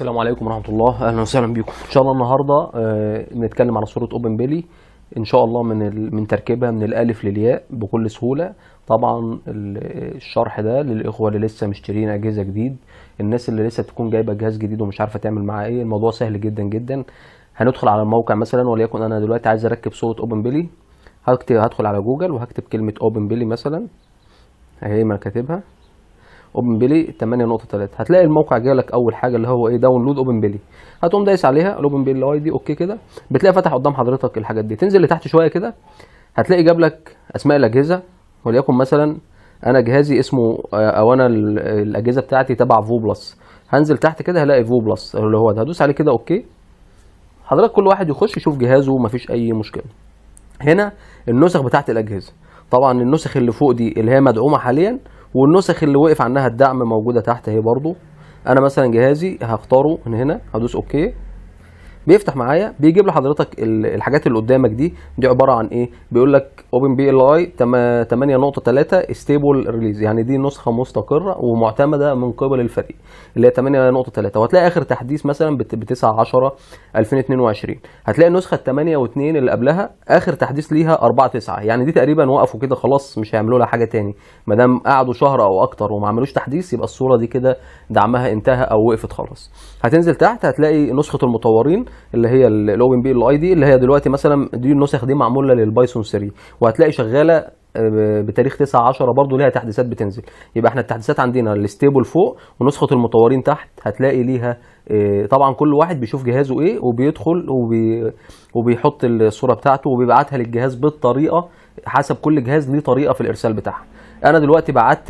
السلام عليكم ورحمه الله اهلا وسهلا بكم ان شاء الله النهارده آه، نتكلم على صوره اوبن بيلي ان شاء الله من من تركيبها من الالف للياء بكل سهوله طبعا الشرح ده للاخوه اللي لسه مشترين اجهزه جديد الناس اللي لسه تكون جايبه جهاز جديد ومش عارفه تعمل معاه ايه الموضوع سهل جدا جدا هندخل على الموقع مثلا وليكن انا دلوقتي عايز اركب صوره اوبن بيلي هدخل على جوجل وهكتب كلمه اوبن بيلي مثلا اهي ما كاتبها اوبن بيلي 8.3 هتلاقي الموقع جالك اول حاجه اللي هو ايه داونلود اوبن بيلي هتقوم دايس عليها الاوبن بيلي اي دي اوكي كده بتلاقي فتح قدام حضرتك الحاجات دي تنزل لتحت شويه كده هتلاقي جاب لك اسماء الاجهزه وليكن مثلا انا جهازي اسمه آه، او انا الاجهزه بتاعتي تبع فو بلس هنزل تحت كده هلاقي فو بلس اللي هو ده هدوس عليه كده اوكي حضرتك كل واحد يخش يشوف جهازه مفيش اي مشكله هنا النسخ بتاعت الاجهزه طبعا النسخ اللي فوق دي اللي هي مدعومه حاليا والنسخ اللي وقف عنها الدعم موجوده تحت اهي برضو انا مثلا جهازي هختاره من هنا هدوس اوكي بيفتح معايا بيجيب لحضرتك الحاجات اللي قدامك دي دي عباره عن ايه بيقول لك اوبن بي ال اي 8.3 ستيبل ريليز يعني دي نسخه مستقره ومعتمده من قبل الفريق اللي هي 8.3 وهتلاقي اخر تحديث مثلا ب 9 10 2022 هتلاقي النسخه ال 8 و2 اللي قبلها اخر تحديث ليها 4 9 يعني دي تقريبا وقفوا كده خلاص مش هيعملوا لها حاجه تاني ما دام قعدوا شهر او اكتر وما عملوش تحديث يبقى الصوره دي كده دعمها انتهى او وقفت خلاص هتنزل تحت هتلاقي نسخه المطورين اللي هي الاوبن بي ال اي دي اللي هي دلوقتي مثلا دي النسخ دي معموله للبايثون 3 وهتلاقي شغاله آه، بتاريخ 9 10 برضه ليها تحديثات بتنزل يبقى احنا التحديثات عندنا الاستيبل فوق ونسخه المطورين تحت هتلاقي ليها آه، طبعا كل واحد بيشوف جهازه ايه وبيدخل وبي وبيحط الصوره بتاعته وبيبعتها للجهاز بالطريقه حسب كل جهاز ليه طريقه في الارسال بتاعها انا دلوقتي بعت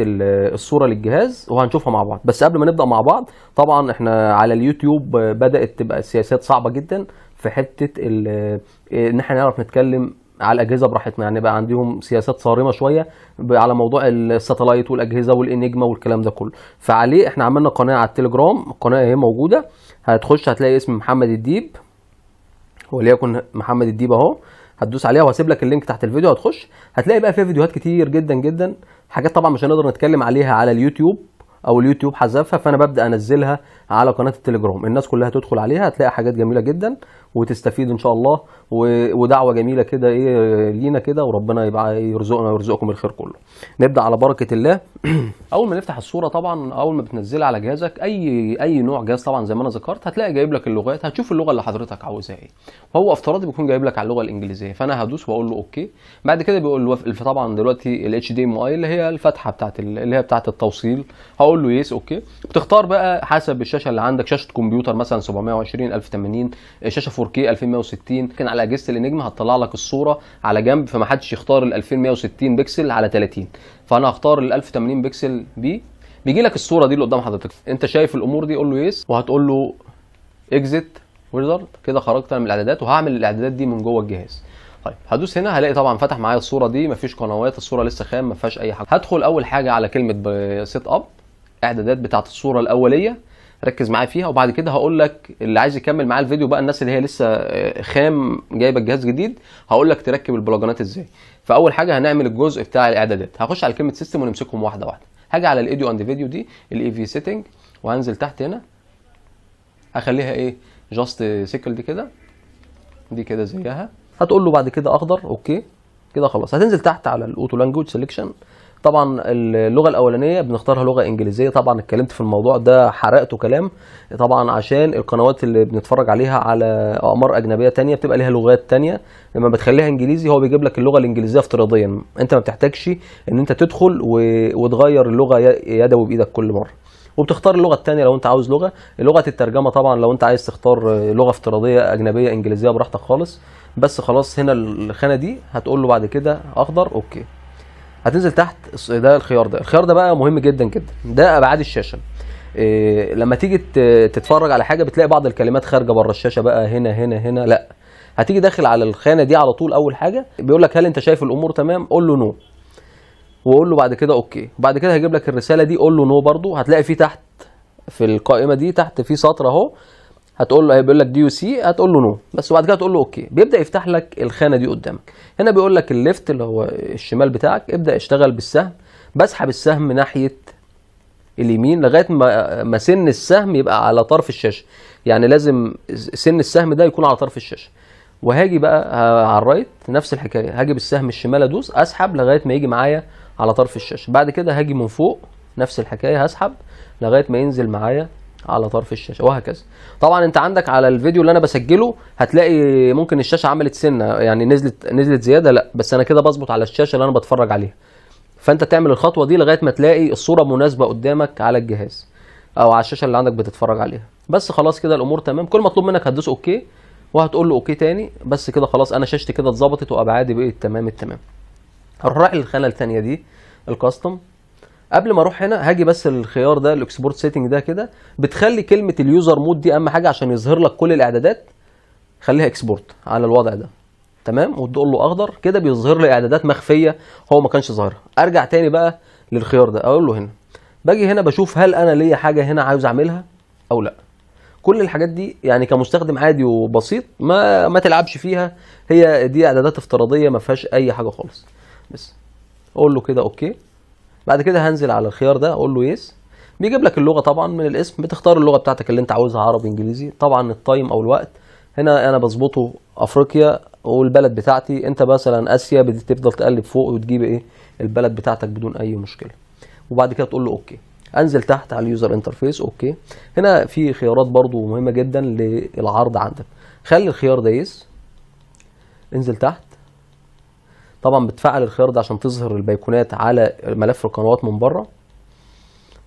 الصوره للجهاز وهنشوفها مع بعض بس قبل ما نبدا مع بعض طبعا احنا على اليوتيوب بدات تبقى السياسات صعبه جدا في حته ان احنا نعرف نتكلم على الاجهزه براحتنا يعني بقى عندهم سياسات صارمه شويه على موضوع الساتلايت والاجهزه والانجما والكلام ده كله فعليه احنا عملنا قناه على التليجرام القناه اهي موجوده هتخش هتلاقي اسم محمد الديب وليكن محمد الديب اهو هتدوس عليها وهسيب لك اللينك تحت الفيديو هتخش هتلاقي بقى فيها فيديوهات كتير جدا جدا حاجات طبعا مش هنقدر نتكلم عليها على اليوتيوب او اليوتيوب حذفها فانا ببدا انزلها على قناه التليجرام الناس كلها تدخل عليها هتلاقي حاجات جميله جدا وتستفيد ان شاء الله ودعوه جميله كده ايه لينا كده وربنا يبقى يرزقنا ويرزقكم الخير كله نبدا على بركه الله اول ما نفتح الصوره طبعا اول ما بتنزلها على جهازك اي اي نوع جهاز طبعا زي ما انا ذكرت هتلاقي جايب لك اللغات هتشوف اللغه اللي حضرتك عاوزها ايه وهو افتراضي بيكون جايب لك على اللغه الانجليزيه فانا هدوس واقول له اوكي بعد كده بيقول له طبعا دلوقتي الاتش دي ام اي اللي هي الفتحه بتاعت اللي هي بتاعت التوصيل هقول له يس اوكي بتختار بقى حسب الشاشه اللي عندك شاشه كمبيوتر مثلا 720 1080 شاشه 4K 2160 لكن على اجهزه الانجما هتطلع لك الصوره على جنب فمحدش يختار ال 2160 بكسل على 30 فانا هختار ال 1080 بكسل بي بيجي لك الصوره دي اللي قدام حضرتك انت شايف الامور دي قول له يس وهتقول له اكزيت ويزارد كده خرجت انا من الاعدادات وهعمل الاعدادات دي من جوه الجهاز طيب هدوس هنا هلاقي طبعا فتح معايا الصوره دي مفيش قنوات الصوره لسه خام مفيهاش اي حاجه هدخل اول حاجه على كلمه سيت اب اعدادات بتاعه الصوره الاوليه ركز معايا فيها وبعد كده هقول لك اللي عايز يكمل معايا الفيديو بقى الناس اللي هي لسه آه، خام جايبه الجهاز جديد هقول لك تركب البلاجنات ازاي فاول حاجه هنعمل الجزء بتاع الاعدادات هخش على كلمه سيستم ونمسكهم واحده واحده هاجي على الايديو اند فيديو دي الاي في سيتنج وهنزل تحت هنا هخليها ايه جاست سيكل دي كده دي كده زيها هتقول له بعد كده اخضر اوكي كده خلاص هتنزل تحت على الاوتو لانجوج سيلكشن طبعا اللغه الاولانيه بنختارها لغه انجليزيه طبعا اتكلمت في الموضوع ده حرقته كلام طبعا عشان القنوات اللي بنتفرج عليها على اقمار اجنبيه تانية بتبقى ليها لغات تانية لما بتخليها انجليزي هو بيجيب لك اللغه الانجليزيه افتراضيا انت ما بتحتاجش ان انت تدخل و... وتغير اللغه يدوي بايدك كل مره وبتختار اللغه الثانيه لو انت عاوز لغه لغه الترجمه طبعا لو انت عايز تختار لغه افتراضيه اجنبيه انجليزيه براحتك خالص بس خلاص هنا الخانه دي هتقول له بعد كده اخضر اوكي هتنزل تحت ده الخيار ده الخيار ده بقى مهم جدا جدا ده ابعاد الشاشه إيه لما تيجي تتفرج على حاجه بتلاقي بعض الكلمات خارجه بره الشاشه بقى هنا هنا هنا لا هتيجي داخل على الخانه دي على طول اول حاجه بيقول لك هل انت شايف الامور تمام قول له نو وقول له بعد كده اوكي بعد كده هيجيب لك الرساله دي قول له نو برده هتلاقي في تحت في القائمه دي تحت في سطر اهو هتقول له هيقول لك دي يو سي هتقول له نو بس وبعد كده هتقول له اوكي بيبدا يفتح لك الخانه دي قدامك هنا بيقول لك الليفت اللي هو الشمال بتاعك ابدا اشتغل بالسهم بسحب السهم ناحيه اليمين لغايه ما ما سن السهم يبقى على طرف الشاشه يعني لازم سن السهم ده يكون على طرف الشاشه وهاجي بقى على الرايت نفس الحكايه هاجي بالسهم الشمال ادوس اسحب لغايه ما يجي معايا على طرف الشاشه بعد كده هاجي من فوق نفس الحكايه هسحب لغايه ما ينزل معايا على طرف الشاشه وهكذا طبعا انت عندك على الفيديو اللي انا بسجله هتلاقي ممكن الشاشه عملت سنه يعني نزلت نزلت زياده لا بس انا كده بظبط على الشاشه اللي انا بتفرج عليها فانت تعمل الخطوه دي لغايه ما تلاقي الصوره مناسبه قدامك على الجهاز او على الشاشه اللي عندك بتتفرج عليها بس خلاص كده الامور تمام كل مطلوب منك هتدوس اوكي وهتقول له اوكي تاني بس كده خلاص انا شاشتي كده اتظبطت وابعادي بقت تمام التمام رايح الخانه الثانيه دي الكاستم قبل ما اروح هنا هاجي بس الخيار ده الاكسبورت سيتنج ده كده بتخلي كلمه اليوزر مود دي اهم حاجه عشان يظهر لك كل الاعدادات خليها اكسبورت على الوضع ده تمام وتقول له اخضر كده بيظهر لي اعدادات مخفيه هو ما كانش ظاهرها ارجع تاني بقى للخيار ده اقول له هنا باجي هنا بشوف هل انا ليا حاجه هنا عاوز اعملها او لا كل الحاجات دي يعني كمستخدم عادي وبسيط ما ما تلعبش فيها هي دي اعدادات افتراضيه ما فيهاش اي حاجه خالص بس اقول له كده اوكي بعد كده هنزل على الخيار ده اقول له يس بيجيب لك اللغه طبعا من الاسم بتختار اللغه بتاعتك اللي انت عاوزها عربي انجليزي طبعا التايم او الوقت هنا انا بظبطه افريقيا والبلد بتاعتي انت مثلا اسيا بتفضل تقلب فوق وتجيب ايه البلد بتاعتك بدون اي مشكله وبعد كده تقول له اوكي انزل تحت على اليوزر انترفيس اوكي هنا في خيارات برضو مهمه جدا للعرض عندك خلي الخيار ده يس انزل تحت طبعا بتفعل الخيار ده عشان تظهر البيكونات على ملف القنوات من بره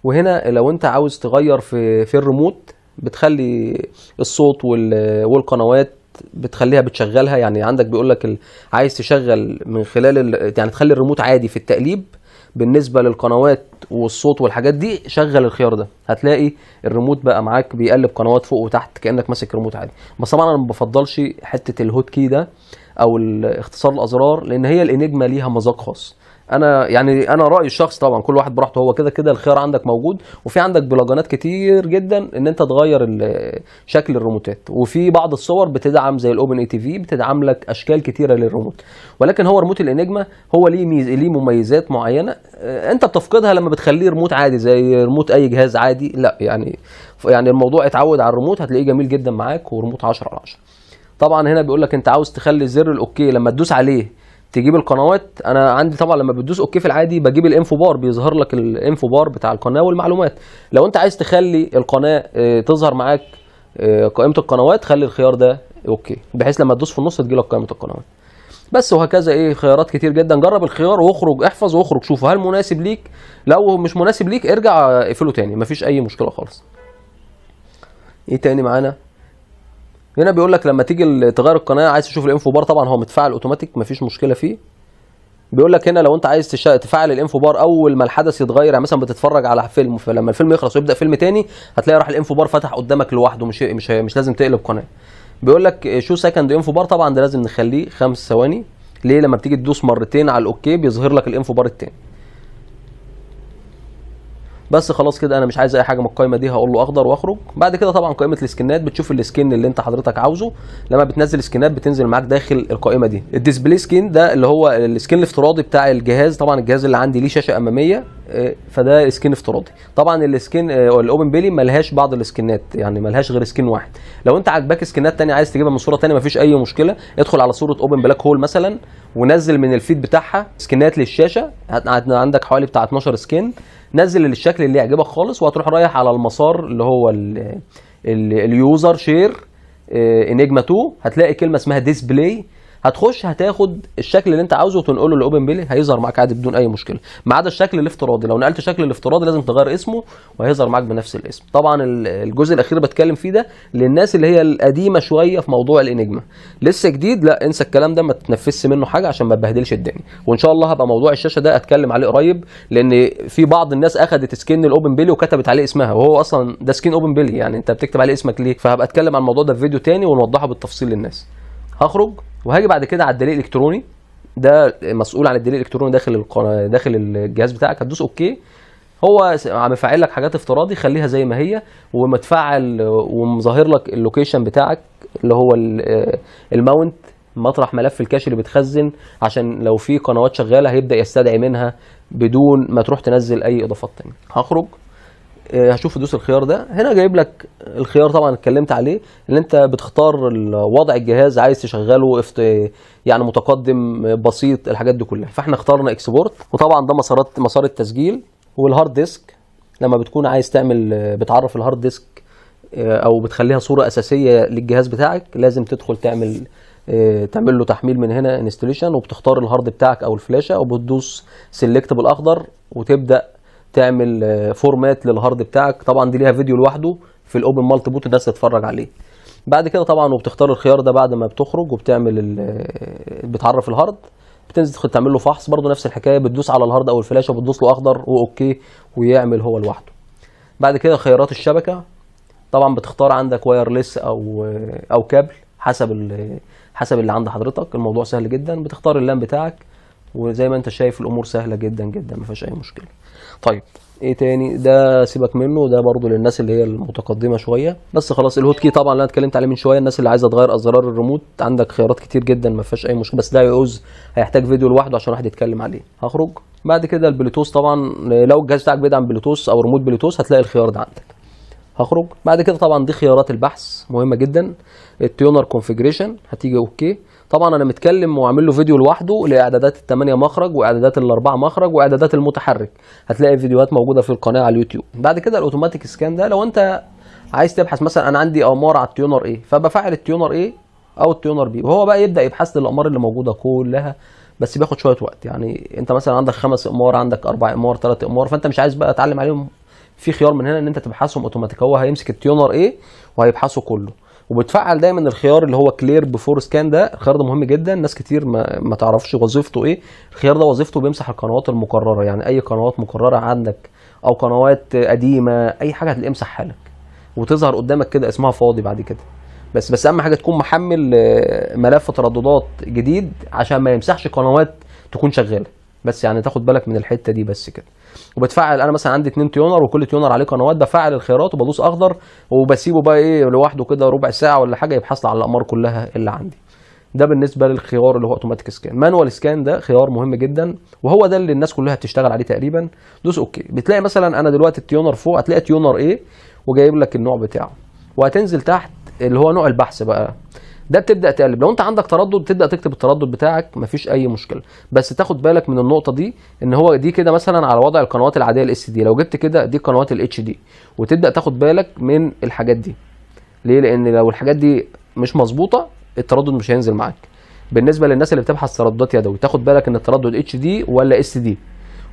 وهنا لو انت عاوز تغير في في الريموت بتخلي الصوت والقنوات بتخليها بتشغلها يعني عندك بيقول لك عايز تشغل من خلال يعني تخلي الريموت عادي في التقليب بالنسبه للقنوات والصوت والحاجات دي شغل الخيار ده هتلاقي الريموت بقى معاك بيقلب قنوات فوق وتحت كانك ماسك ريموت عادي بس طبعا انا ما بفضلش حته الهوت كي ده او اختصار الازرار لان هي الانجما ليها مذاق خاص انا يعني انا رايي الشخص طبعا كل واحد براحته هو كده كده الخيار عندك موجود وفي عندك بلجانات كتير جدا ان انت تغير شكل الريموتات وفي بعض الصور بتدعم زي الاوبن اي تي في بتدعم لك اشكال كتيره للريموت ولكن هو ريموت الانجما هو ليه ميز... ليه مميزات معينه آه، انت بتفقدها لما بتخليه ريموت عادي زي ريموت اي جهاز عادي لا يعني يعني الموضوع اتعود على الريموت هتلاقيه جميل جدا معاك وريموت 10 على 10 طبعا هنا بيقول لك انت عاوز تخلي زر الاوكي لما تدوس عليه تجيب القنوات انا عندي طبعا لما بتدوس اوكي في العادي بجيب الانفو بار بيظهر لك الانفو بار بتاع القناه والمعلومات لو انت عايز تخلي القناه آه، تظهر معاك آه، قائمه القنوات خلي الخيار ده اوكي بحيث لما تدوس في النص تجي لك قائمه القنوات بس وهكذا ايه خيارات كتير جدا جرب الخيار واخرج احفظ واخرج شوفه هل مناسب ليك لو مش مناسب ليك ارجع اقفله تاني مفيش اي مشكله خالص ايه تاني معانا هنا بيقول لك لما تيجي تغير القناه عايز تشوف الانفو بار طبعا هو متفعل اوتوماتيك مفيش مشكله فيه بيقول لك هنا لو انت عايز تشا... تفعل الانفو بار اول ما الحدث يتغير يعني مثلا بتتفرج على فيلم فلما الفيلم يخلص ويبدا فيلم تاني هتلاقي راح الانفو بار فتح قدامك لوحده مش مش مش لازم تقلب قناه بيقول لك شو سكند انفو بار طبعا ده لازم نخليه خمس ثواني ليه لما بتيجي تدوس مرتين على الاوكي بيظهر لك الانفو بار التاني بس خلاص كده انا مش عايز اي حاجه من القايمه دي هقول له اخضر واخرج بعد كده طبعا قائمه السكنات بتشوف السكن اللي انت حضرتك عاوزه لما بتنزل سكنات بتنزل معاك داخل القائمه دي الديسبلاي سكين ده اللي هو السكن الافتراضي بتاع الجهاز طبعا الجهاز اللي عندي ليه شاشه اماميه آه، فده سكين افتراضي طبعا السكين الاوبن بيلي ملهاش بعض السكنات يعني ملهاش غير سكين واحد لو انت عاجباك سكنات ثانيه عايز تجيبها من صوره ثانيه مفيش اي مشكله ادخل على صوره اوبن بلاك هول مثلا ونزل من الفيد بتاعها سكنات للشاشه عندك حوالي بتاع 12 سكن نزل الشكل اللي يعجبك خالص وهتروح رايح على المسار اللي هو اليوزر شير آه، انجما 2 هتلاقي كلمه اسمها ديسبلاي هتخش هتاخد الشكل اللي انت عاوزه وتنقله للاوبن بيلي هيظهر معاك عادي بدون اي مشكله ما عدا الشكل الافتراضي لو نقلت الشكل الافتراضي لازم تغير اسمه وهيظهر معاك بنفس الاسم طبعا الجزء الاخير بتكلم فيه ده للناس اللي هي القديمه شويه في موضوع الانجما لسه جديد لا انسى الكلام ده ما تتنفسش منه حاجه عشان ما تبهدلش الدنيا وان شاء الله هبقى موضوع الشاشه ده اتكلم عليه قريب لان في بعض الناس اخذت سكين الاوبن بيلي وكتبت عليه اسمها وهو اصلا ده سكين اوبن بيلي يعني انت بتكتب عليه اسمك ليه فهبقى اتكلم عن الموضوع ده في فيديو تاني ونوضحه بالتفصيل للناس هخرج وهاجي بعد كده على الدليل الالكتروني ده مسؤول عن الدليل الالكتروني داخل القناه داخل الجهاز بتاعك هتدوس اوكي هو عم يفعل لك حاجات افتراضي خليها زي ما هي ومتفعل ومظاهر لك اللوكيشن بتاعك اللي هو آه، الماونت مطرح ملف الكاش اللي بتخزن عشان لو في قنوات شغاله هيبدا يستدعي منها بدون ما تروح تنزل اي اضافات تانية هخرج آه، هشوف دوس الخيار ده هنا جايب لك الخيار طبعا اتكلمت عليه اللي انت بتختار وضع الجهاز عايز تشغله يعني متقدم بسيط الحاجات دي كلها فاحنا اخترنا اكسبورت وطبعا ده مسارات مسار التسجيل والهارد ديسك لما بتكون عايز تعمل بتعرف الهارد ديسك آه، او بتخليها صوره اساسيه للجهاز بتاعك لازم تدخل تعمل آه، تعمل له تحميل من هنا انستليشن وبتختار الهارد بتاعك او الفلاشه وبتدوس سيلكت بالاخضر وتبدا تعمل فورمات آه، للهارد بتاعك طبعا دي ليها فيديو لوحده في الاوبن مالتي بوت الناس تتفرج عليه بعد كده طبعا وبتختار الخيار ده بعد ما بتخرج وبتعمل آه، بتعرف الهارد بتنزل تعمل له فحص برده نفس الحكايه بتدوس على الهارد او الفلاشه وبتدوس له اخضر واوكي ويعمل هو لوحده بعد كده خيارات الشبكه طبعا بتختار عندك وايرلس او آه، او كابل حسب حسب اللي عند حضرتك الموضوع سهل جدا بتختار اللام بتاعك وزي ما انت شايف الامور سهله جدا جدا ما فيهاش اي مشكله طيب ايه تاني ده سيبك منه ده برضه للناس اللي هي المتقدمه شويه بس خلاص الهوت كي طبعا اللي انا اتكلمت عليه من شويه الناس اللي عايزه تغير ازرار الريموت عندك خيارات كتير جدا ما فيهاش اي مشكله بس ده يعوز هيحتاج فيديو لوحده عشان الواحد يتكلم عليه هخرج بعد كده البلوتوث طبعا لو الجهاز بتاعك بيدعم بلوتوث او ريموت بلوتوث هتلاقي الخيار ده عندك هخرج بعد كده طبعا دي خيارات البحث مهمه جدا التيونر كونفيجريشن هتيجي اوكي طبعا انا متكلم وعامل له فيديو لوحده لاعدادات الثمانيه مخرج واعدادات الاربعه مخرج واعدادات المتحرك هتلاقي فيديوهات موجوده في القناه على اليوتيوب بعد كده الاوتوماتيك سكان ده لو انت عايز تبحث مثلا انا عندي امار على التيونر ايه فبفعل التيونر ايه او التيونر بي وهو بقى يبدا يبحث للامار اللي موجوده كلها بس بياخد شويه وقت يعني انت مثلا عندك خمس امار عندك اربع امار ثلاث امار فانت مش عايز بقى اتعلم عليهم في خيار من هنا ان انت تبحثهم اوتوماتيك هو هيمسك التيونر ايه وهيبحثه كله وبتفعل دايما الخيار اللي هو كلير بيفور سكان ده الخيار ده مهم جدا ناس كتير ما, ما تعرفش وظيفته ايه الخيار ده وظيفته بيمسح القنوات المقرره يعني اي قنوات مقرره عندك او قنوات قديمه اي حاجه هتلاقيه امسحها لك وتظهر قدامك كده اسمها فاضي بعد كده بس بس اهم حاجه تكون محمل آه، ملف ترددات جديد عشان ما يمسحش قنوات تكون شغاله بس يعني تاخد بالك من الحته دي بس كده وبتفعل انا مثلا عندي اتنين تيونر وكل تيونر عليه قنوات بفعل الخيارات وبدوس اخضر وبسيبه بقى ايه لوحده كده ربع ساعه ولا حاجه يبحث على الاقمار كلها اللي عندي ده بالنسبه للخيار اللي هو اوتوماتيك سكان مانوال سكان ده خيار مهم جدا وهو ده اللي الناس كلها بتشتغل عليه تقريبا دوس اوكي بتلاقي مثلا انا دلوقتي التيونر فوق هتلاقي تيونر ايه وجايب لك النوع بتاعه وهتنزل تحت اللي هو نوع البحث بقى ده بتبدا تقلب لو انت عندك تردد تبدا تكتب التردد بتاعك مفيش اي مشكله بس تاخد بالك من النقطه دي ان هو دي كده مثلا على وضع القنوات العاديه الاس دي لو جبت كده دي قنوات الاتش دي وتبدا تاخد بالك من الحاجات دي ليه لان لو الحاجات دي مش مظبوطه التردد مش هينزل معاك بالنسبه للناس اللي بتبحث ترددات يدوي تاخد بالك ان التردد اتش دي ولا اس دي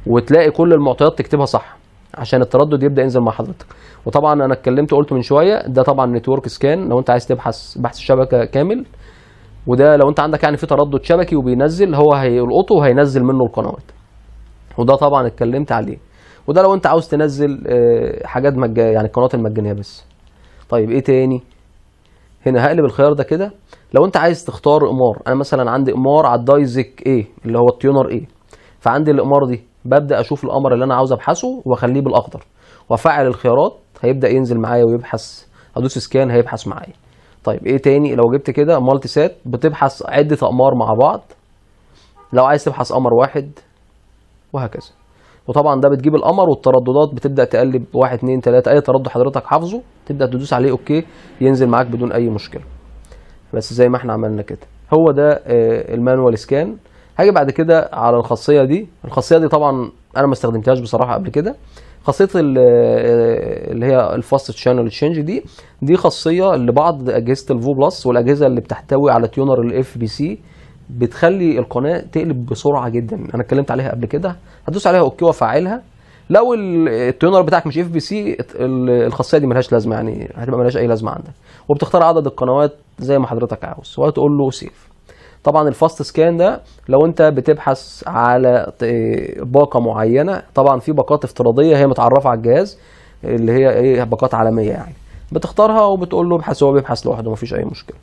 وتلاقي كل المعطيات تكتبها صح عشان التردد يبدا ينزل مع حضرتك وطبعا انا اتكلمت وقلت من شويه ده طبعا نتورك سكان لو انت عايز تبحث بحث الشبكه كامل وده لو انت عندك يعني في تردد شبكي وبينزل هو هيلقطه وهينزل منه القنوات وده طبعا اتكلمت عليه وده لو انت عاوز تنزل آه، حاجات مج... يعني القنوات المجانيه بس طيب ايه تاني هنا هقلب الخيار ده كده لو انت عايز تختار قمار انا مثلا عندي قمار على الدايزك ايه اللي هو التيونر ايه فعندي القمار دي ببدا اشوف القمر اللي انا عاوز ابحثه واخليه بالاخضر وافعل الخيارات هيبدا ينزل معايا ويبحث هدوس سكان هيبحث معايا طيب ايه تاني لو جبت كده مالتي سات بتبحث عده اقمار مع بعض لو عايز تبحث قمر واحد وهكذا وطبعا ده بتجيب القمر والترددات بتبدا تقلب واحد 2 3 اي تردد حضرتك حافظه تبدا تدوس عليه اوكي ينزل معاك بدون اي مشكله بس زي ما احنا عملنا كده هو ده آه، المانوال سكان هاجي بعد كده على الخاصيه دي الخاصيه دي طبعا انا ما استخدمتهاش بصراحه قبل كده خاصيه آه، اللي هي الفاست شانل تشينج دي دي خاصيه لبعض اجهزه الفو بلس والاجهزه اللي بتحتوي على تيونر الاف بي سي بتخلي القناه تقلب بسرعه جدا انا اتكلمت عليها قبل كده هتدوس عليها اوكي وافعلها لو التيونر بتاعك مش اف بي سي الخاصيه دي ملهاش لازمه يعني هتبقى ملهاش اي لازمه عندك وبتختار عدد القنوات زي ما حضرتك عاوز وتقول له سيف طبعا الفاست سكان ده لو انت بتبحث على باقه معينه طبعا في باقات افتراضيه هي متعرفه على الجهاز اللي هي ايه باقات عالميه يعني بتختارها وبتقول له ابحث هو بيبحث لوحده مفيش اي مشكله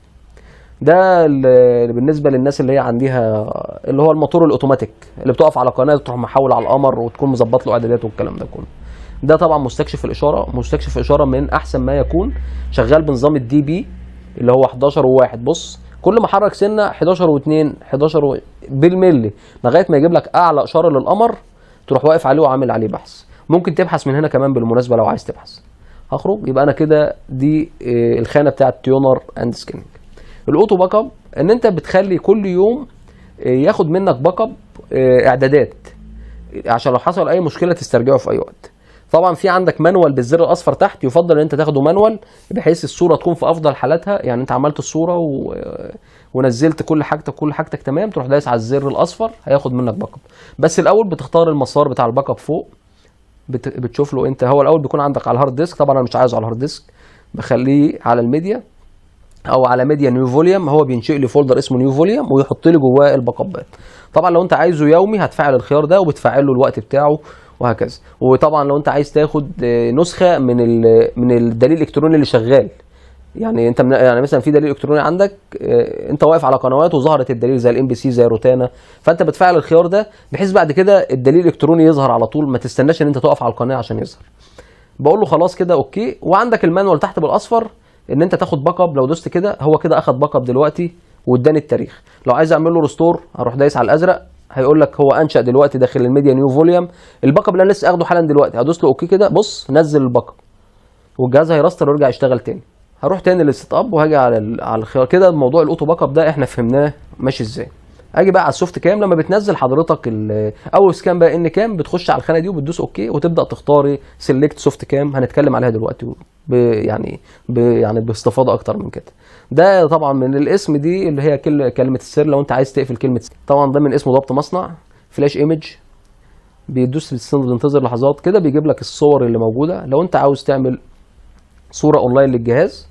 ده اللي بالنسبه للناس اللي هي عندها اللي هو الموتور الاوتوماتيك اللي بتقف على قناه وتروح محول على القمر وتكون مظبط له اعدادات والكلام ده كله ده طبعا مستكشف الاشاره مستكشف الاشاره من احسن ما يكون شغال بنظام الدي بي اللي هو 11 و1 بص كل ما حرك سنه 11 و2 11 و... بالملي لغايه ما يجيب لك اعلى اشاره للقمر تروح واقف عليه وعامل عليه بحث ممكن تبحث من هنا كمان بالمناسبه لو عايز تبحث هخرج يبقى انا كده دي آه، الخانه بتاعه تيونر اند سكيننج الاوتو باك اب ان انت بتخلي كل يوم آه، ياخد منك باك اب آه، اعدادات عشان لو حصل اي مشكله تسترجعه في اي وقت طبعا في عندك مانوال بالزر الاصفر تحت يفضل ان انت تاخده مانوال بحيث الصوره تكون في افضل حالاتها يعني انت عملت الصوره و... ونزلت كل حاجتك كل حاجتك تمام تروح دايس على الزر الاصفر هياخد منك باك اب بس الاول بتختار المسار بتاع الباك اب فوق بت... بتشوف له انت هو الاول بيكون عندك على الهارد ديسك طبعا انا مش عايزه على الهارد ديسك بخليه على الميديا او على ميديا نيو فوليوم هو بينشئ لي فولدر اسمه نيو فوليوم ويحط لي جواه الباك ابات طبعا لو انت عايزه يومي هتفعل الخيار ده وبتفعل له الوقت بتاعه وهكذا وطبعا لو انت عايز تاخد آه، نسخه من من الدليل الالكتروني اللي شغال يعني انت من يعني مثلا في دليل الكتروني عندك آه، انت واقف على قنوات وظهرت الدليل زي الام بي سي زي روتانا فانت بتفعل الخيار ده بحيث بعد كده الدليل الالكتروني يظهر على طول ما تستناش ان انت تقف على القناه عشان يظهر بقول له خلاص كده اوكي وعندك المانوال تحت بالاصفر ان انت تاخد باك اب لو دوست كده هو كده اخد باك اب دلوقتي واداني التاريخ لو عايز اعمل له ريستور هروح دايس على الازرق هيقول لك هو انشا دلوقتي داخل الميديا نيو فوليوم الباك اب اللي انا لسه اخده حالا دلوقتي هدوس له اوكي كده بص نزل الباك اب والجهاز هيرستر ويرجع يشتغل تاني هروح تاني للست اب وهاجي على على الخيار كده موضوع الاوتو باك اب ده احنا فهمناه ماشي ازاي اجي بقى على السوفت كام لما بتنزل حضرتك اول سكان بقى ان كام بتخش على الخانه دي وبتدوس اوكي وتبدا تختاري سيلكت سوفت كام هنتكلم عليها دلوقتي يعني يعني باستفاضه اكتر من كده ده طبعا من الاسم دي اللي هي كلمه السر لو انت عايز تقفل كلمه سر. طبعا ده من اسمه ضبط مصنع فلاش ايمج بيدوس في السند بينتظر لحظات كده بيجيب لك الصور اللي موجوده لو انت عاوز تعمل صوره اونلاين للجهاز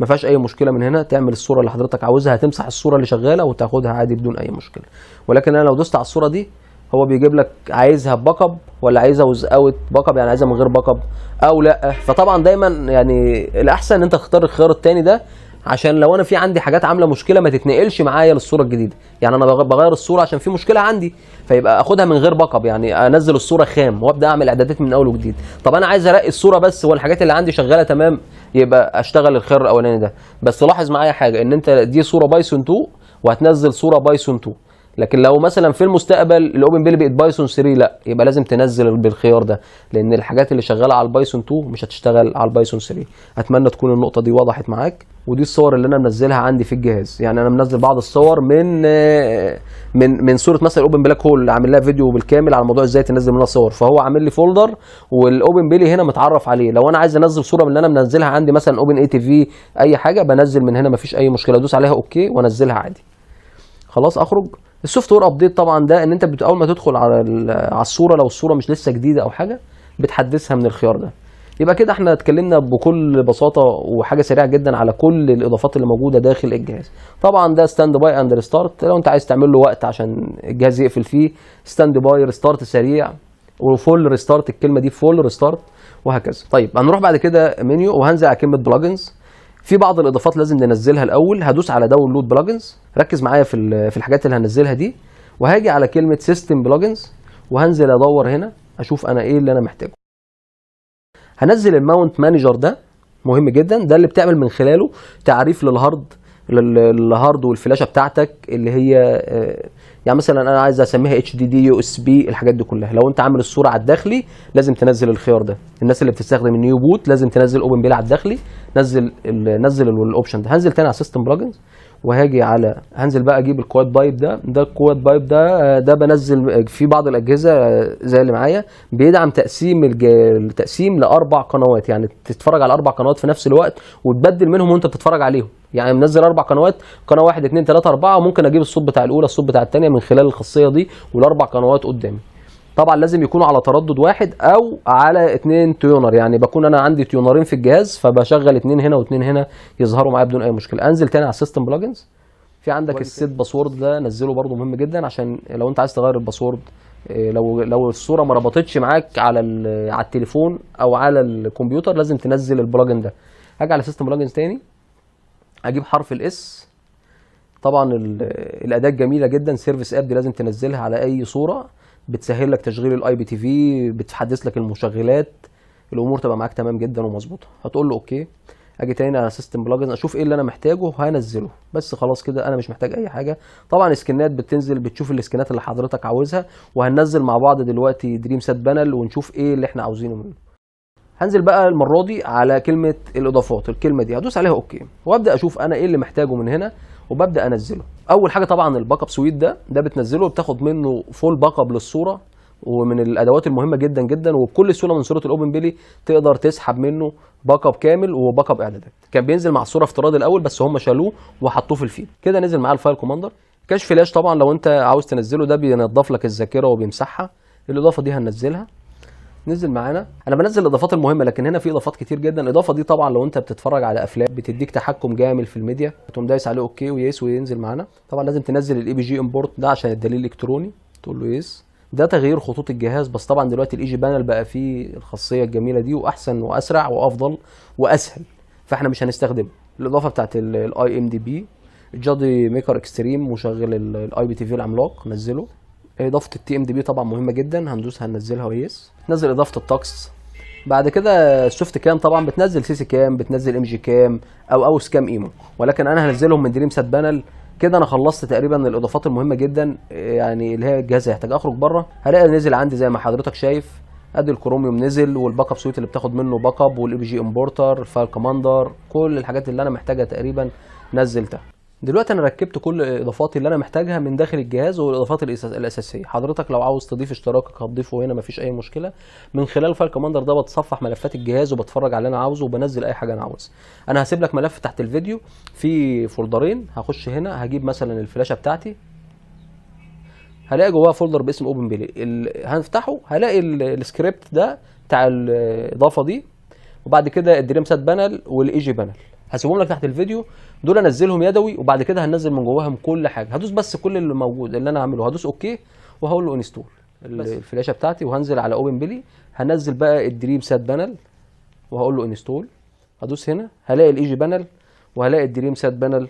ما فيهاش اي مشكله من هنا تعمل الصوره اللي حضرتك عاوزها هتمسح الصوره اللي شغاله وتاخدها عادي بدون اي مشكله ولكن انا لو دوست على الصوره دي هو بيجيب لك عايزها باك اب ولا عايزها وز اوت باك اب يعني عايزها من غير باك اب او لا فطبعا دايما يعني الاحسن ان انت تختار الخيار الثاني ده عشان لو انا في عندي حاجات عامله مشكله ما تتنقلش معايا للصوره الجديده يعني انا بغير الصوره عشان في مشكله عندي فيبقى اخدها من غير باك يعني انزل الصوره خام وابدا اعمل اعدادات من اول وجديد طب انا عايز ارقي الصوره بس والحاجات اللي عندي شغاله تمام يبقى اشتغل الخيار الاولاني ده بس لاحظ معايا حاجه ان انت دي صوره بايثون 2 وهتنزل صوره بايثون 2 لكن لو مثلا في المستقبل الاوبن بيل بقت بايثون 3 لا يبقى لازم تنزل بالخيار ده لان الحاجات اللي شغاله على البايثون 2 مش هتشتغل على البايثون 3 اتمنى تكون النقطه دي وضحت معاك ودي الصور اللي انا منزلها عندي في الجهاز يعني انا منزل بعض الصور من من من صوره مثلا الاوبن بلاك هول عامل لها فيديو بالكامل على موضوع ازاي تنزل منها صور فهو عامل لي فولدر والاوبن بيلي هنا متعرف عليه لو انا عايز انزل صوره من اللي انا منزلها عندي مثلا اوبن اي تي في اي حاجه بنزل من هنا مفيش اي مشكله ادوس عليها اوكي وانزلها عادي خلاص اخرج السوفت وير ابديت طبعا ده ان انت بت... اول ما تدخل على على الصوره لو الصوره مش لسه جديده او حاجه بتحدثها من الخيار ده يبقى كده احنا اتكلمنا بكل بساطه وحاجه سريعه جدا على كل الاضافات اللي موجوده داخل الجهاز طبعا ده ستاند باي اند ريستارت لو انت عايز تعمل له وقت عشان الجهاز يقفل فيه ستاند باي ريستارت سريع وفول ريستارت الكلمه دي فول ريستارت وهكذا طيب هنروح بعد كده منيو وهنزل على كلمه بلجنز في بعض الاضافات لازم ننزلها الاول هدوس على داونلود بلجنز ركز معايا في في الحاجات اللي هنزلها دي وهاجي على كلمه سيستم بلجنز وهنزل ادور هنا اشوف انا ايه اللي انا محتاجه هنزل الماونت مانجر ده مهم جدا ده اللي بتعمل من خلاله تعريف للهارد للهارد والفلاشه بتاعتك اللي هي آه، يعني مثلا انا عايز اسميها اتش دي دي يو اس بي الحاجات دي كلها لو انت عامل الصوره على الداخلي لازم تنزل الخيار ده الناس اللي بتستخدم النيو بوت لازم تنزل اوبن بيل على الداخلي نزل نزل الاوبشن ده هنزل تاني على سيستم بلجنز وهاجي على هنزل بقى اجيب الكواد بايب ده ده الكواد بايب ده ده بنزل في بعض الاجهزه زي اللي معايا بيدعم تقسيم الج... التقسيم لاربع قنوات يعني تتفرج على اربع قنوات في نفس الوقت وتبدل منهم وانت بتتفرج عليهم يعني منزل اربع قنوات قناه 1 2 3 4 ممكن اجيب الصوت بتاع الاولى الصوت بتاع الثانيه من خلال الخاصيه دي والاربع قنوات قدامي طبعا لازم يكونوا على تردد واحد او على اتنين تيونر يعني بكون انا عندي تيونرين في الجهاز فبشغل اتنين هنا واتنين هنا يظهروا معايا بدون اي مشكله انزل تاني على السيستم بلجنز في عندك السيت باسورد ده نزله برده مهم جدا عشان لو انت عايز تغير الباسورد إيه، لو لو الصوره ما ربطتش معاك على على التليفون او على الكمبيوتر لازم تنزل البلجن ده هاجي على سيستم بلجنز تاني اجيب حرف الاس طبعا الاداه الجميله جدا سيرفيس اب دي لازم تنزلها على اي صوره بتسهل لك تشغيل الاي بي تي في بتحدث لك المشغلات الامور تبقى معاك تمام جدا ومظبوطه هتقول له اوكي اجي تاني على سيستم بلجن اشوف ايه اللي انا محتاجه هنزله بس خلاص كده انا مش محتاج اي حاجه طبعا سكنات بتنزل بتشوف السكنات اللي حضرتك عاوزها وهننزل مع بعض دلوقتي دريم سات بانل ونشوف ايه اللي احنا عاوزينه منه هنزل بقى المره دي على كلمه الاضافات الكلمه دي هدوس عليها اوكي وابدا اشوف انا ايه اللي محتاجه من هنا وببدا انزله اول حاجه طبعا الباك اب سويت ده ده بتنزله وبتاخد منه فول باك اب للصوره ومن الادوات المهمه جدا جدا وبكل سهوله من صوره الاوبن بيلي تقدر تسحب منه باك اب كامل وباك اب اعدادات كان بينزل مع الصوره افتراضي الاول بس هم شالوه وحطوه في الفيل كده نزل معاه الفايل كوماندر كاش فلاش طبعا لو انت عاوز تنزله ده بينضف لك الذاكره وبيمسحها الاضافه دي هننزلها نزل معانا انا بنزل الاضافات المهمه لكن هنا في اضافات كتير جدا الاضافه دي طبعا لو انت بتتفرج على افلام بتديك تحكم جامد في الميديا تقوم دايس عليه اوكي ويس وينزل معانا طبعا لازم تنزل الاي بي جي امبورت ده عشان الدليل الالكتروني تقول له يس ده تغيير خطوط الجهاز بس طبعا دلوقتي الاي جي بانل بقى فيه الخاصيه الجميله دي واحسن واسرع وافضل واسهل فاحنا مش هنستخدمه الاضافه بتاعت الاي ام دي بي جادي ميكر اكستريم مشغل الاي بي تي في العملاق نزله اضافه التي ام دي بي طبعا مهمه جدا هندوس هننزلها ويس نزل اضافه التاكس بعد كده السوفت كام طبعا بتنزل سي سي كام بتنزل ام جي كام او اوس كام ايمو ولكن انا هنزلهم من دريم سات بانل كده انا خلصت تقريبا الاضافات المهمه جدا يعني اللي هي الجهاز هيحتاج اخرج بره هلاقي نزل عندي زي ما حضرتك شايف ادي الكروميوم نزل والباك اب سويت اللي بتاخد منه باك اب والاي بي جي امبورتر فايل كوماندر كل الحاجات اللي انا محتاجها تقريبا نزلتها دلوقتي انا ركبت كل الاضافات اللي انا محتاجها من داخل الجهاز والاضافات الاساسيه حضرتك لو عاوز تضيف اشتراكك هتضيفه هنا مفيش اي مشكله من خلال فايل كوماندر ده بتصفح ملفات الجهاز وبتفرج على اللي انا عاوزه وبنزل اي حاجه انا عاوزها انا هسيب لك ملف تحت الفيديو في فولدرين هخش هنا هجيب مثلا الفلاشه بتاعتي هلاقي جواها فولدر باسم اوبن بلاي هنفتحه هلاقي السكريبت ده بتاع الاضافه دي وبعد كده الدريم سات بانل والاي جي بانل هسيبهم لك تحت الفيديو دول انزلهم يدوي وبعد كده هنزل من جواهم كل حاجه هدوس بس كل اللي موجود اللي انا هعمله هدوس اوكي وهقول له انستول الفلاشه بتاعتي وهنزل على اوبن بلي هنزل بقى الدريم سات بانل وهقول له انستول هدوس هنا هلاقي الاي جي بانل وهلاقي الدريم سات بانل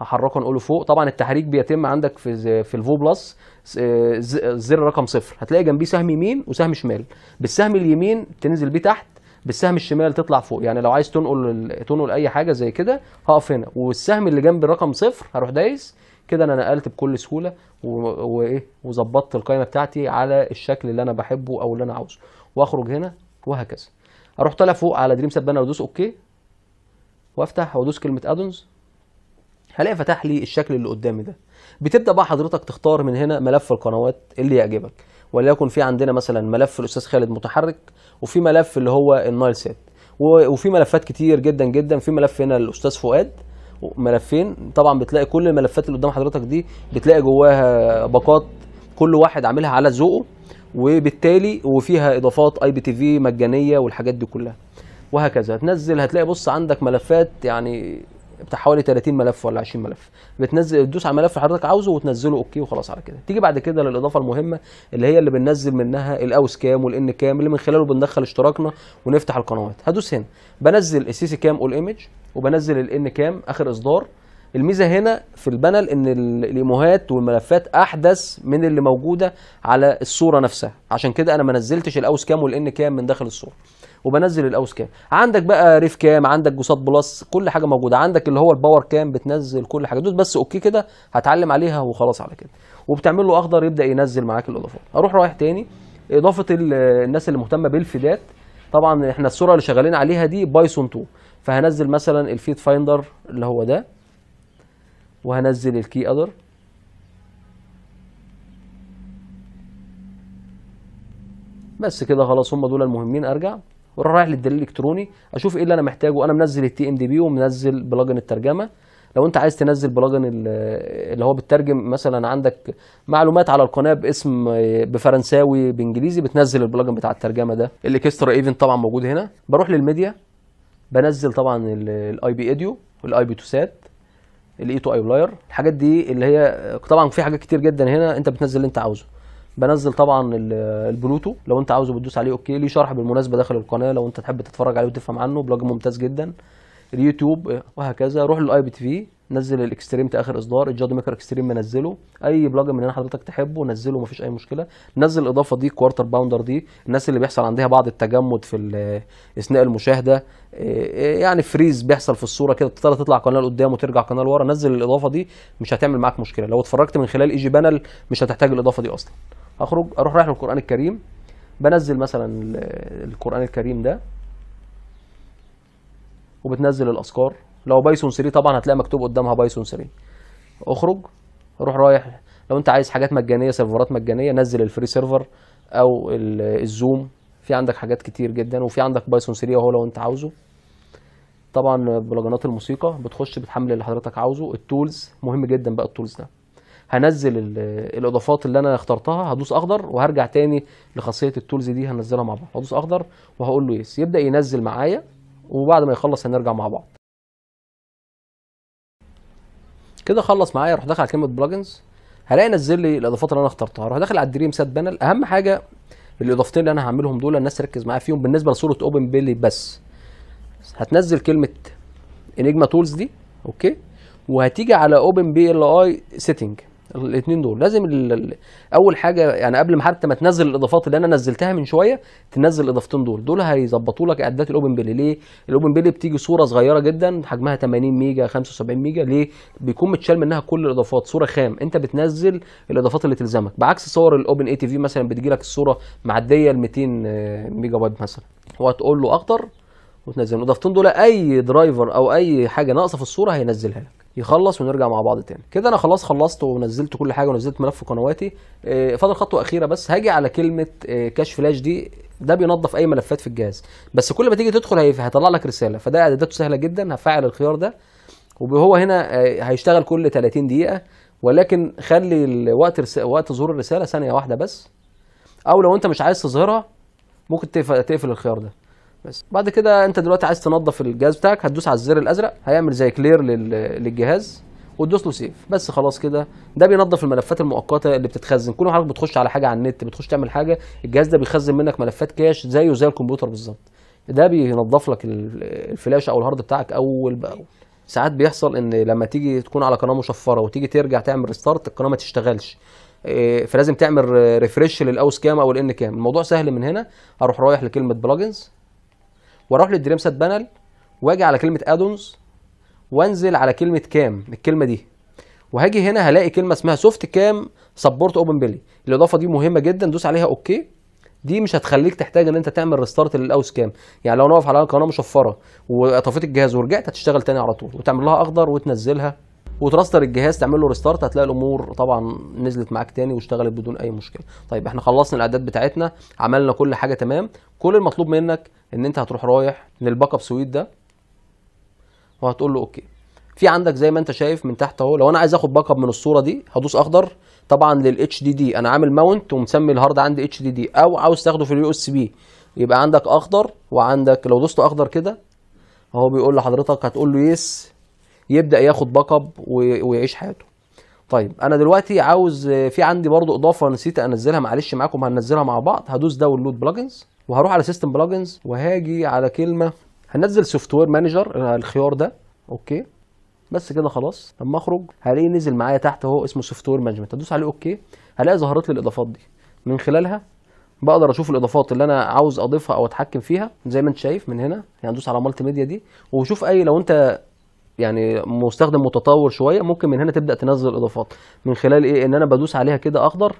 هحركه نقوله فوق طبعا التحريك بيتم عندك في في الفو بلس الزر رقم صفر هتلاقي جنبيه سهم يمين وسهم شمال بالسهم اليمين تنزل بيه تحت بالسهم الشمال تطلع فوق يعني لو عايز تنقل تنقل اي حاجه زي كده هقف هنا والسهم اللي جنب الرقم صفر هروح دايس كده انا نقلت بكل سهوله وايه وظبطت القائمه بتاعتي على الشكل اللي انا بحبه او اللي انا عاوزه واخرج هنا وهكذا اروح طالع فوق على دريم سبانه وادوس اوكي وافتح وادوس كلمه ادونز هلاقي فتح لي الشكل اللي قدامي ده بتبدا بقى حضرتك تختار من هنا ملف القنوات اللي يعجبك وليكن في عندنا مثلا ملف الاستاذ خالد متحرك وفي ملف اللي هو النايل سات وفي ملفات كتير جدا جدا في ملف هنا الاستاذ فؤاد ملفين طبعا بتلاقي كل الملفات اللي قدام حضرتك دي بتلاقي جواها باقات كل واحد عاملها على ذوقه وبالتالي وفيها اضافات اي بي تي في مجانيه والحاجات دي كلها وهكذا تنزل هتلاقي بص عندك ملفات يعني بتاع حوالي 30 ملف ولا 20 ملف بتنزل بتدوس على ملف حضرتك عاوزه وتنزله اوكي وخلاص على كده تيجي بعد كده للاضافه المهمه اللي هي اللي بننزل منها الاوس كام والان كام اللي من خلاله بندخل اشتراكنا ونفتح القنوات هدوس هنا بنزل السي سي كام اول ايمج وبنزل الان كام اخر اصدار الميزه هنا في البانل ان الايموهات والملفات احدث من اللي موجوده على الصوره نفسها عشان كده انا ما نزلتش الاوس كام والان كام من داخل الصوره وبنزل الاوس كام عندك بقى ريف كام عندك جوسات بلس كل حاجه موجوده عندك اللي هو الباور كام بتنزل كل حاجه دوت بس اوكي كده هتعلم عليها وخلاص على كده وبتعمل له اخضر يبدا ينزل معاك الاضافات اروح رايح تاني اضافه الناس اللي مهتمه بالفيدات طبعا احنا الصوره اللي شغالين عليها دي بايثون 2 فهنزل مثلا الفيد فايندر اللي هو ده وهنزل الكي اذر بس كده خلاص هم دول المهمين ارجع واروح رايح للدليل الالكتروني اشوف ايه اللي انا محتاجه انا منزل التي ام دي بي ومنزل بلجن الترجمه لو انت عايز تنزل بلجن اللي هو بترجم مثلا عندك معلومات على القناه باسم بفرنساوي بانجليزي بتنزل البلجن بتاع الترجمه ده الاكسترا ايفنت طبعا موجود هنا بروح للميديا بنزل طبعا الاي بي ايديو والاي بي توسات الاي تو اي بلاير الحاجات دي اللي هي طبعا في حاجات كتير جدا هنا انت بتنزل اللي انت عاوزه بنزل طبعا البلوتو لو انت عاوزه بتدوس عليه اوكي ليه شرح بالمناسبه داخل القناه لو انت تحب تتفرج عليه وتفهم عنه بلوج ممتاز جدا اليوتيوب وهكذا روح للاي بي تي في نزل الاكستريم تاخر اصدار الجاد ميكر اكستريم منزله اي بلجن من هنا حضرتك تحبه نزله مفيش اي مشكله نزل الاضافه دي كوارتر باوندر دي الناس اللي بيحصل عندها بعض التجمد في اثناء المشاهده إيه، يعني فريز بيحصل في الصوره كده تضطر تطلع قناه لقدام وترجع قناه لورا نزل الاضافه دي مش هتعمل معاك مشكله لو اتفرجت من خلال اي جي بانل مش هتحتاج الاضافه دي اصلا اخرج اروح رايح للقران الكريم بنزل مثلا القران الكريم ده وبتنزل الاذكار لو بايثون 3 طبعا هتلاقي مكتوب قدامها بايثون 3 اخرج روح رايح لو انت عايز حاجات مجانيه سيرفرات مجانيه نزل الفري سيرفر او الزوم في عندك حاجات كتير جدا وفي عندك بايثون 3 اهو لو انت عاوزه طبعا بلجنات الموسيقى بتخش بتحمل اللي حضرتك عاوزه التولز مهم جدا بقى التولز ده هنزل الاضافات اللي انا اخترتها هدوس اخضر وهرجع تاني لخاصيه التولز دي هنزلها مع بعض هدوس اخضر وهقول له يس يبدا ينزل معايا وبعد ما يخلص هنرجع مع بعض كده خلص معايا اروح داخل على كلمه بلجنز هلاقي نزل لي الاضافات اللي انا اخترتها اروح داخل على الدريم سات بانل اهم حاجه الاضافتين اللي انا هعملهم دول الناس تركز معايا فيهم بالنسبه لصوره اوبن بيلي بس هتنزل كلمه انجما تولز دي اوكي وهتيجي على اوبن بي ال اي سيتنج الاثنين دول لازم اول حاجه يعني قبل ما حتى ما تنزل الاضافات اللي انا نزلتها من شويه تنزل الاضافتين دول دول هيظبطوا لك اعدادات الاوبن بيلي ليه الاوبن بيلي بتيجي صوره صغيره جدا حجمها 80 ميجا 75 ميجا ليه بيكون متشال منها كل الاضافات صوره خام انت بتنزل الاضافات اللي تلزمك بعكس صور الاوبن اي تي في مثلا بتجي لك الصوره معديه ال 200 آه، ميجا بايت مثلا وهتقول له اخضر وتنزل الاضافتين دول اي درايفر او اي حاجه ناقصه في الصوره هينزلها لك يخلص ونرجع مع بعض تاني كده انا خلاص خلصت ونزلت كل حاجه ونزلت ملف قنواتي آه، فاضل خطوه اخيره بس هاجي على كلمه آه، كاش فلاش دي ده بينظف اي ملفات في الجهاز بس كل ما تيجي تدخل هيطلع لك رساله فده اعداداته سهله جدا هفعل الخيار ده وهو هنا آه، هيشتغل كل 30 دقيقه ولكن خلي الوقت رس... وقت ظهور الرساله ثانيه واحده بس او لو انت مش عايز تظهرها ممكن تقفل الخيار ده بس بعد كده انت دلوقتي عايز تنظف الجهاز بتاعك هتدوس على الزر الازرق هيعمل زي كلير للجهاز وتدوس له سيف بس خلاص كده ده بينظف الملفات المؤقته اللي بتتخزن كل حضرتك بتخش على حاجه على النت بتخش تعمل حاجه الجهاز ده بيخزن منك ملفات كاش زيه زي الكمبيوتر بالظبط ده بينظف لك الفلاش او الهارد بتاعك اول باول ساعات بيحصل ان لما تيجي تكون على قناه مشفره وتيجي ترجع تعمل ريستارت القناه ما تشتغلش آه، فلازم تعمل ريفرش للاوس كام او الان كام الموضوع سهل من هنا هروح رايح لكلمه بلجنز واروح للدريم سيت بانل واجي على كلمه ادونز وانزل على كلمه كام الكلمه دي وهاجي هنا هلاقي كلمه اسمها سوفت كام سبورت اوبن بيلي الاضافه دي مهمه جدا دوس عليها اوكي دي مش هتخليك تحتاج ان انت تعمل ريستارت للاوس كام يعني لو انا واقف على قناه مشفره وطفيت الجهاز ورجعت هتشتغل تاني على طول وتعمل لها اخضر وتنزلها وتراستر الجهاز تعمل له ريستارت هتلاقي الامور طبعا نزلت معاك تاني واشتغلت بدون اي مشكله طيب احنا خلصنا الاعداد بتاعتنا عملنا كل حاجه تمام كل المطلوب منك ان انت هتروح رايح للباك اب سويت ده وهتقول له اوكي في عندك زي ما انت شايف من تحت اهو لو انا عايز اخد باك اب من الصوره دي هدوس اخضر طبعا للاتش دي دي انا عامل ماونت ومسمي الهارد عندي اتش دي دي او عاوز تاخده في اليو اس بي يبقى عندك اخضر وعندك لو دوست اخضر كده اهو بيقول لحضرتك هتقول له يس يبدا ياخد باك اب ويعيش حياته طيب انا دلوقتي عاوز في عندي برضو اضافه نسيت انزلها معلش معاكم هننزلها مع بعض هدوس داونلود بلجنز وهروح على سيستم بلجنز وهاجي على كلمه هنزل سوفت وير مانجر الخيار ده اوكي بس كده خلاص لما اخرج هلاقيه نزل معايا تحت اهو اسمه سوفت وير مانجمنت هدوس عليه اوكي هلاقي ظهرت لي الاضافات دي من خلالها بقدر اشوف الاضافات اللي انا عاوز اضيفها او اتحكم فيها زي ما انت شايف من هنا يعني ادوس على مالتي ميديا دي وشوف اي لو انت يعني مستخدم متطور شويه ممكن من هنا تبدا تنزل اضافات من خلال ايه ان انا بدوس عليها كده اخضر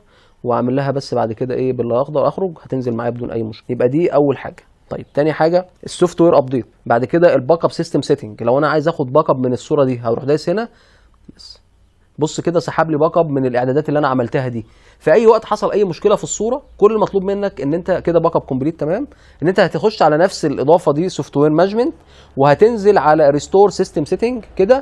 واعمل لها بس بعد كده ايه بالاخضر اخرج هتنزل معايا بدون اي مشكله يبقى دي اول حاجه طيب تاني حاجه السوفت وير ابديت بعد كده الباك اب سيستم سيتنج لو انا عايز اخد باك اب من الصوره دي هروح دايس هنا بص كده سحب لي باك اب من الاعدادات اللي انا عملتها دي في اي وقت حصل اي مشكله في الصوره كل المطلوب منك ان انت كده باك اب كومبليت تمام ان انت هتخش على نفس الاضافه دي سوفت وير مانجمنت وهتنزل على ريستور سيستم سيتنج كده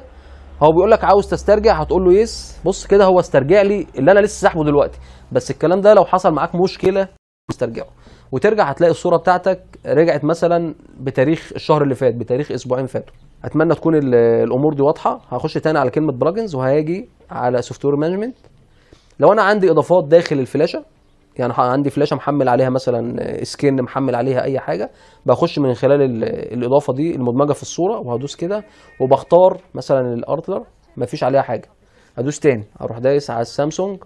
هو بيقول لك عاوز تسترجع هتقول له يس بص كده هو استرجع لي اللي انا لسه ساحبه دلوقتي بس الكلام ده لو حصل معاك مشكله استرجعه وترجع هتلاقي الصوره بتاعتك رجعت مثلا بتاريخ الشهر اللي فات بتاريخ اسبوعين فاتوا اتمنى تكون الامور دي واضحه هخش تاني على كلمه بلجنز وهاجي على سوفت وير مانجمنت لو انا عندي اضافات داخل الفلاشه يعني عندي فلاشه محمل عليها مثلا سكن محمل عليها اي حاجه بخش من خلال الاضافه دي المدمجه في الصوره وهدوس كده وبختار مثلا الارتلر مفيش عليها حاجه هدوس تاني اروح دايس على السامسونج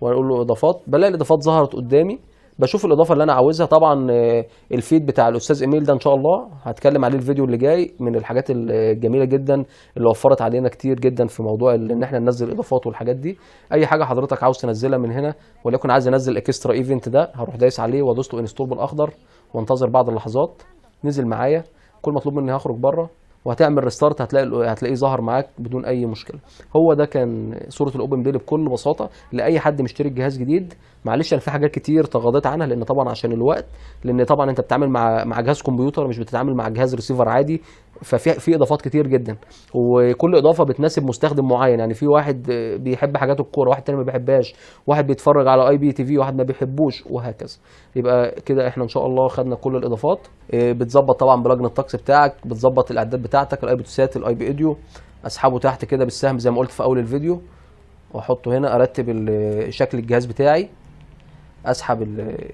واقول له اضافات بلاقي الاضافات ظهرت قدامي بشوف الاضافه اللي انا عاوزها طبعا آه، الفيد بتاع الاستاذ ايميل ده ان شاء الله هتكلم عليه الفيديو اللي جاي من الحاجات آه، الجميله جدا اللي وفرت علينا كتير جدا في موضوع ان احنا ننزل اضافات والحاجات دي اي حاجه حضرتك عاوز تنزلها من هنا وليكن عايز انزل اكسترا ايفنت ده هروح دايس عليه وادوس له انستول بالاخضر وانتظر بعض اللحظات نزل معايا كل مطلوب مني هخرج بره وهتعمل ريستارت هتلاقي هتلاقيه ظهر معاك بدون اي مشكله هو ده كان صوره الاوبن بيل بكل بساطه لاي حد مشتري الجهاز جديد معلش انا في حاجات كتير تغاضيت عنها لان طبعا عشان الوقت لان طبعا انت بتتعامل مع مع جهاز كمبيوتر مش بتتعامل مع جهاز ريسيفر عادي ففي في اضافات كتير جدا وكل اضافه بتناسب مستخدم معين يعني في واحد بيحب حاجات الكوره واحد تاني ما بيحبهاش واحد بيتفرج على اي بي تي في واحد ما بيحبوش وهكذا يبقى كده احنا ان شاء الله خدنا كل الاضافات آه، بتظبط طبعا بلجن الطقس بتاعك بتظبط الاعداد بتاعتك الاي بي سات الاي بي ايديو اسحبه تحت كده بالسهم زي ما قلت في اول الفيديو واحطه هنا ارتب شكل الجهاز بتاعي اسحب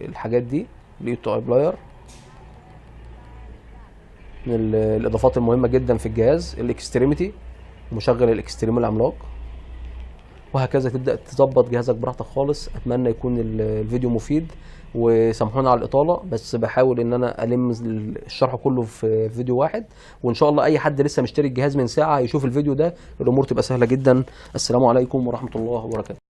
الحاجات دي ليوتو اي بلاير من الاضافات المهمه جدا في الجهاز الاكستريميتي مشغل الاكستريم العملاق وهكذا تبدا تظبط جهازك براحتك خالص اتمنى يكون الفيديو مفيد وسامحونا على الاطاله بس بحاول ان انا الم الشرح كله في فيديو واحد وان شاء الله اي حد لسه مشتري الجهاز من ساعه يشوف الفيديو ده الامور تبقى سهله جدا السلام عليكم ورحمه الله وبركاته